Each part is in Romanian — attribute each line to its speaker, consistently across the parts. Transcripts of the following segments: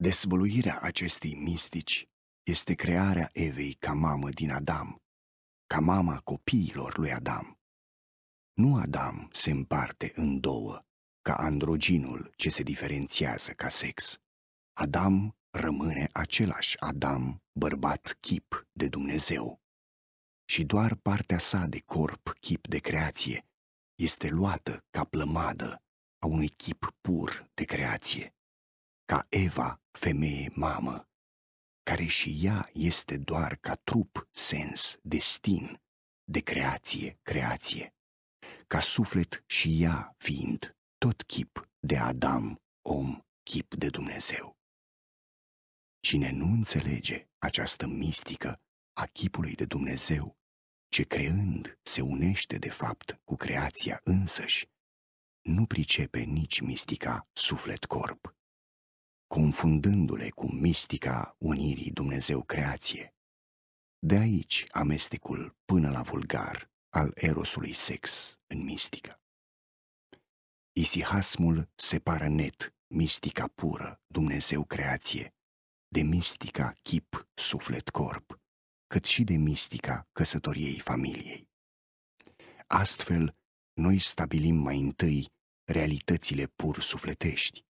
Speaker 1: Desvăluirea acestei mistici este crearea Evei ca mamă din Adam, ca mama copiilor lui Adam. Nu Adam se împarte în două, ca androginul ce se diferențiază ca sex. Adam rămâne același Adam, bărbat chip de Dumnezeu. Și doar partea sa de corp, chip de creație, este luată ca plămadă a unui chip pur de creație ca Eva, femeie mamă, care și ea este doar ca trup, sens, destin, de creație, creație, ca suflet și ea fiind tot chip de Adam, om, chip de Dumnezeu. Cine nu înțelege această mistică a chipului de Dumnezeu, ce creând se unește de fapt cu creația însăși, nu pricepe nici mistica suflet-corp confundându-le cu mistica unirii Dumnezeu-creație. De aici amestecul până la vulgar al erosului sex în mistică. Isihasmul separă net mistica pură, Dumnezeu-creație, de mistica chip, suflet, corp, cât și de mistica căsătoriei familiei. Astfel, noi stabilim mai întâi realitățile pur sufletești,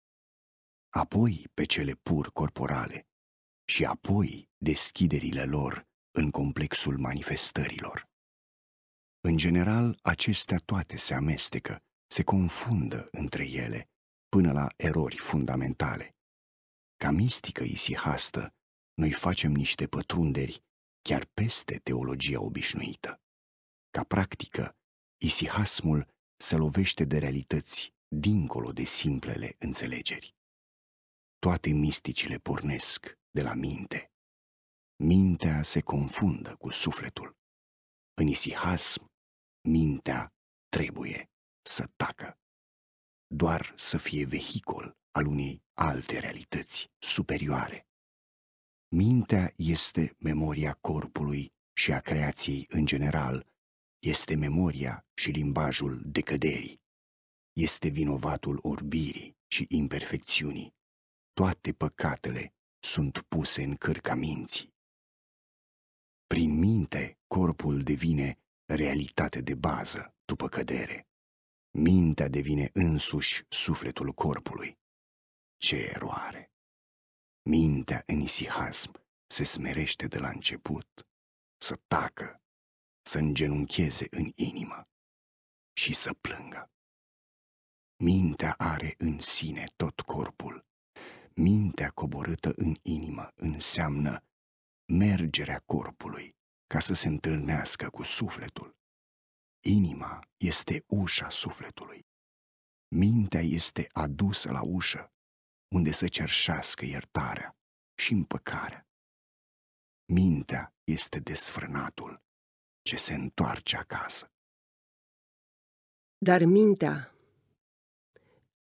Speaker 1: apoi pe cele pur corporale și apoi deschiderile lor în complexul manifestărilor. În general, acestea toate se amestecă, se confundă între ele, până la erori fundamentale. Ca mistică isihastă, noi facem niște pătrunderi chiar peste teologia obișnuită. Ca practică, isihasmul se lovește de realități dincolo de simplele înțelegeri toate misticile pornesc de la minte. Mintea se confundă cu sufletul. În isihasm, mintea trebuie să tacă. Doar să fie vehicol al unei alte realități superioare. Mintea este memoria corpului și a creației în general, este memoria și limbajul decăderii, este vinovatul orbirii și imperfecțiunii, toate păcatele sunt puse în cârca minții. Prin minte, corpul devine realitate de bază după cădere. Mintea devine însuși sufletul corpului. Ce eroare! Mintea în isihasm se smerește de la început, să tacă, să îngenuncheze în inimă și să plângă. Mintea are în sine tot corpul mintea coborâtă în inimă înseamnă mergerea corpului ca să se întâlnească cu sufletul. Inima este ușa sufletului. Mintea este adusă la ușă, unde să cerșească iertarea și împăcarea. Mintea este desfrânatul ce se întoarce acasă.
Speaker 2: Dar mintea,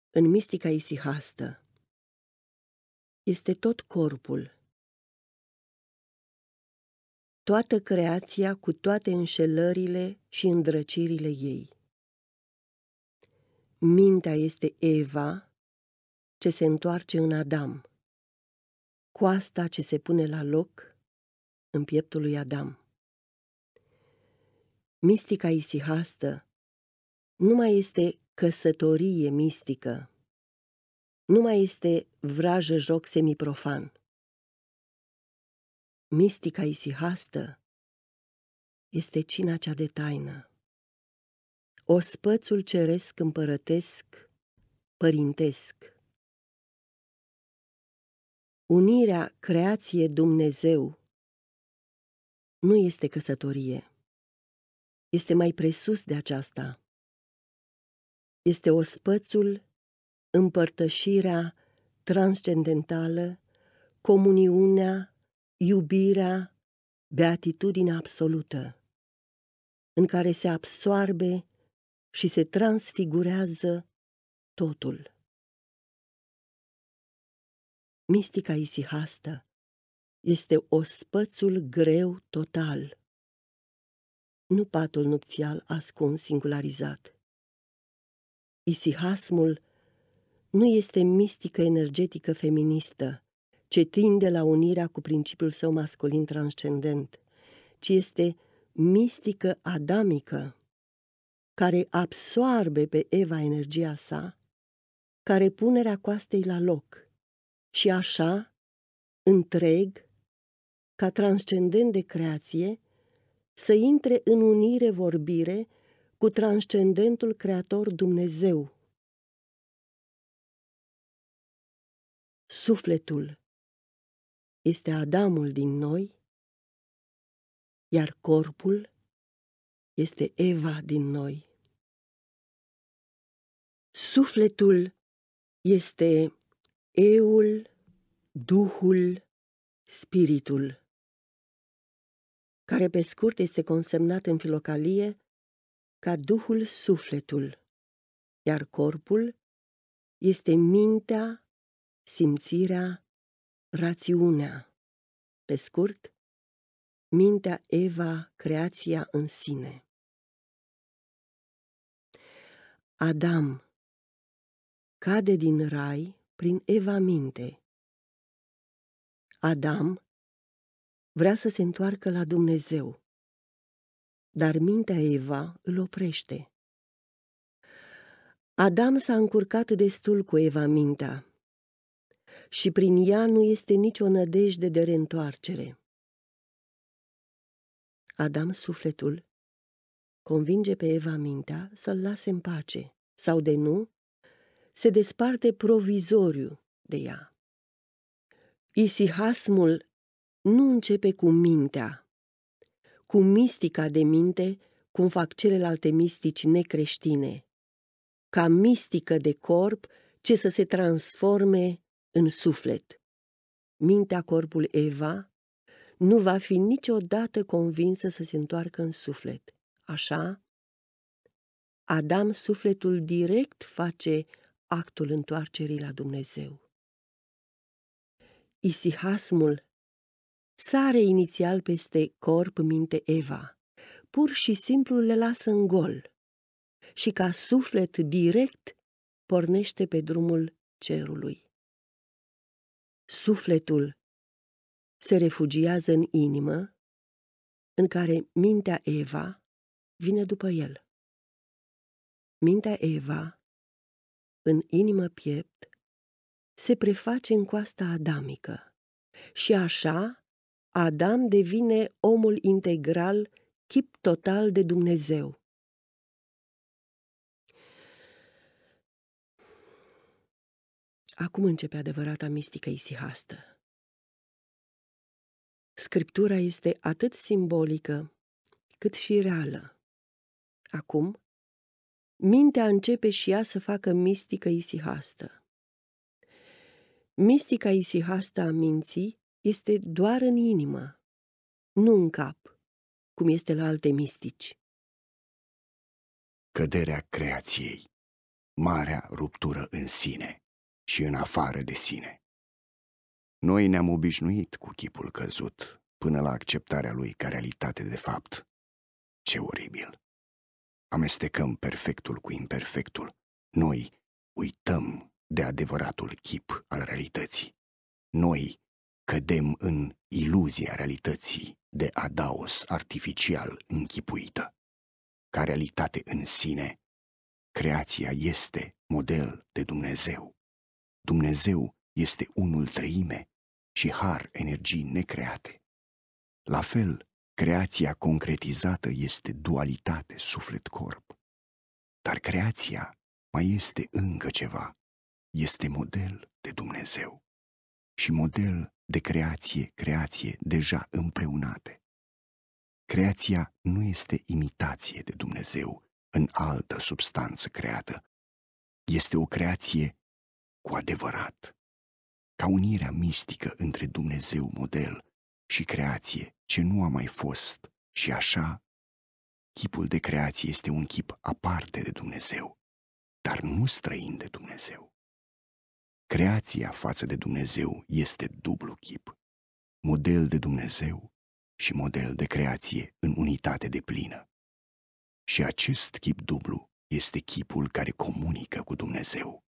Speaker 2: în mistica isihastă, este tot corpul. Toată creația cu toate înșelările și îndrăcirile ei. Mintea este Eva, ce se întoarce în Adam. Coasta ce se pune la loc în pieptul lui Adam. Mistica isihastă nu mai este căsătorie mistică, nu mai este vrajă joc semiprofan. Mistica isihastă este cina cea de taină. Ospățul ceresc împărătesc, părintesc. Unirea creație-Dumnezeu nu este căsătorie. Este mai presus de aceasta. Este ospățul împărtășirea transcendentală, comuniunea, iubirea, beatitudinea absolută, în care se absoarbe și se transfigurează totul. Mistica isihastă este ospățul greu total, nu patul nupțial ascuns singularizat. Isihasmul nu este mistică energetică feministă, ce tinde la unirea cu principiul său masculin transcendent, ci este mistică adamică, care absoarbe pe Eva energia sa, care punerea coastei la loc și așa, întreg, ca transcendent de creație, să intre în unire vorbire cu transcendentul creator Dumnezeu, Sufletul este Adamul din noi, iar corpul este Eva din noi. Sufletul este Eul, Duhul, Spiritul, care pe scurt este consemnat în filocalie ca Duhul Sufletul, iar corpul este mintea, simțirea, rațiunea. Pe scurt, mintea Eva, creația în sine. Adam cade din rai prin Eva minte. Adam vrea să se întoarcă la Dumnezeu, dar mintea Eva îl oprește. Adam s-a încurcat destul cu Eva mintea și prin ea nu este nicio nădejde de reîntoarcere. Adam sufletul convinge pe Eva mintea să-l lase în pace, sau de nu, se desparte provizoriu de ea. Isihasmul nu începe cu mintea, cu mistica de minte, cum fac celelalte mistici necreștine, ca mistică de corp ce să se transforme în suflet. Mintea, corpul Eva nu va fi niciodată convinsă să se întoarcă în suflet. Așa, Adam sufletul direct face actul întoarcerii la Dumnezeu. Isihasmul sare inițial peste corp, minte, Eva, pur și simplu le lasă în gol și ca suflet direct pornește pe drumul cerului. Sufletul se refugiază în inimă, în care mintea Eva vine după el. Mintea Eva, în inimă piept, se preface în coasta adamică și așa Adam devine omul integral, chip total de Dumnezeu. Acum începe adevărata mistică isihastă. Scriptura este atât simbolică cât și reală. Acum, mintea începe și ea să facă mistică isihastă. Mistica isihastă a minții este doar în inimă, nu în cap, cum este la alte mistici.
Speaker 1: Căderea creației, marea ruptură în sine și în afară de sine. Noi ne-am obișnuit cu chipul căzut până la acceptarea lui ca realitate de fapt. Ce oribil! Amestecăm perfectul cu imperfectul. Noi uităm de adevăratul chip al realității. Noi cădem în iluzia realității de adaos artificial închipuită. Ca realitate în sine, creația este model de Dumnezeu. Dumnezeu este unul treime și har energii necreate. La fel, creația concretizată este dualitate suflet-corp. Dar creația mai este încă ceva. Este model de Dumnezeu și model de creație-creație deja împreunate. Creația nu este imitație de Dumnezeu în altă substanță creată. Este o creație cu adevărat, ca unirea mistică între Dumnezeu model și creație ce nu a mai fost și așa, chipul de creație este un chip aparte de Dumnezeu, dar nu străin de Dumnezeu. Creația față de Dumnezeu este dublu chip, model de Dumnezeu și model de creație în unitate de plină. Și acest chip dublu este chipul care comunică cu Dumnezeu.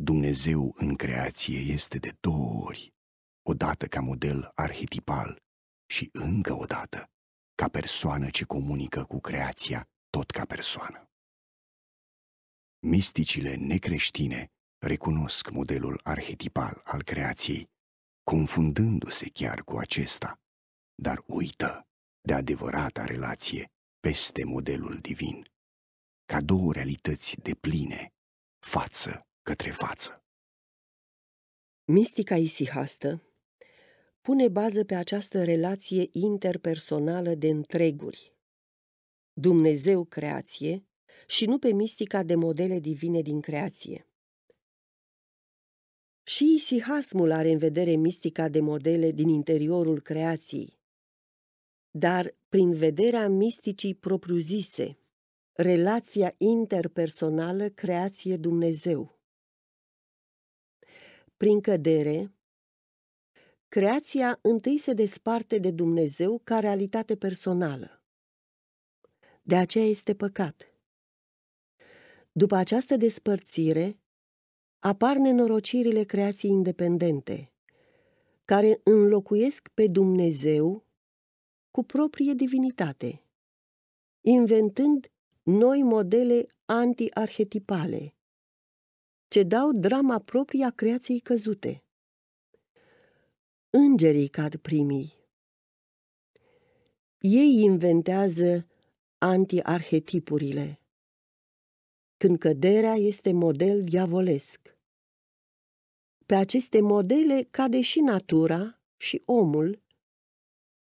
Speaker 1: Dumnezeu în creație este de două ori, odată ca model arhetipal și încă o dată ca persoană ce comunică cu creația tot ca persoană. Misticile necreștine recunosc modelul arhetipal al creației, confundându-se chiar cu acesta, dar uită de adevărata relație peste modelul divin, ca două realități de pline, față către față.
Speaker 2: Mistica isihastă pune bază pe această relație interpersonală de întreguri, Dumnezeu creație și nu pe mistica de modele divine din creație. Și isihasmul are în vedere mistica de modele din interiorul creației, dar prin vederea misticii propriu-zise, relația interpersonală creație-Dumnezeu. Prin cădere, creația întâi se desparte de Dumnezeu ca realitate personală. De aceea este păcat. După această despărțire, apar nenorocirile creației independente, care înlocuiesc pe Dumnezeu cu proprie divinitate, inventând noi modele antiarhetipale, ce dau drama propria creației căzute. Îngerii cad primii. Ei inventează antiarhetipurile, când căderea este model diavolesc. Pe aceste modele cade și natura și omul,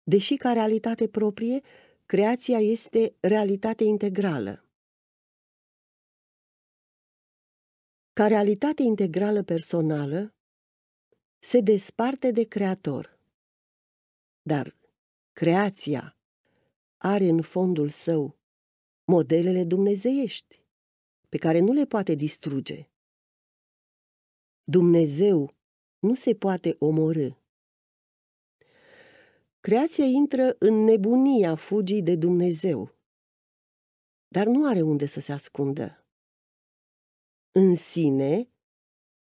Speaker 2: deși ca realitate proprie, creația este realitate integrală. ca realitate integrală personală, se desparte de creator. Dar creația are în fondul său modelele dumnezeiești, pe care nu le poate distruge. Dumnezeu nu se poate omorâ. Creația intră în nebunia fugii de Dumnezeu, dar nu are unde să se ascundă în sine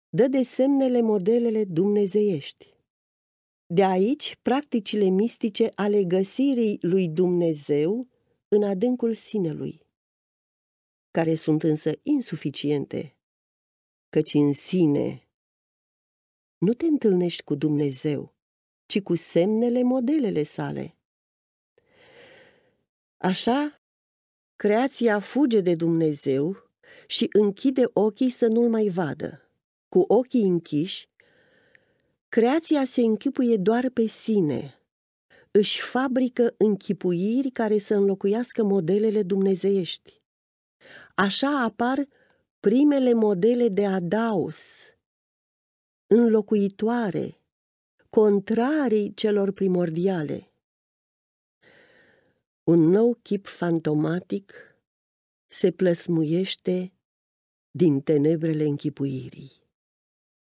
Speaker 2: dă de semnele modelele dumnezeiești. De aici practicile mistice ale găsirii lui Dumnezeu în adâncul sinelui, care sunt însă insuficiente, căci în sine nu te întâlnești cu Dumnezeu, ci cu semnele modelele sale. Așa, creația fuge de Dumnezeu și închide ochii să nu-l mai vadă. Cu ochii închiși, creația se închipuie doar pe sine, își fabrică închipuiri care să înlocuiască modelele dumnezeiești. Așa apar primele modele de adaos, înlocuitoare, contrarii celor primordiale. Un nou chip fantomatic se plăsmuiește din tenebrele închipuirii.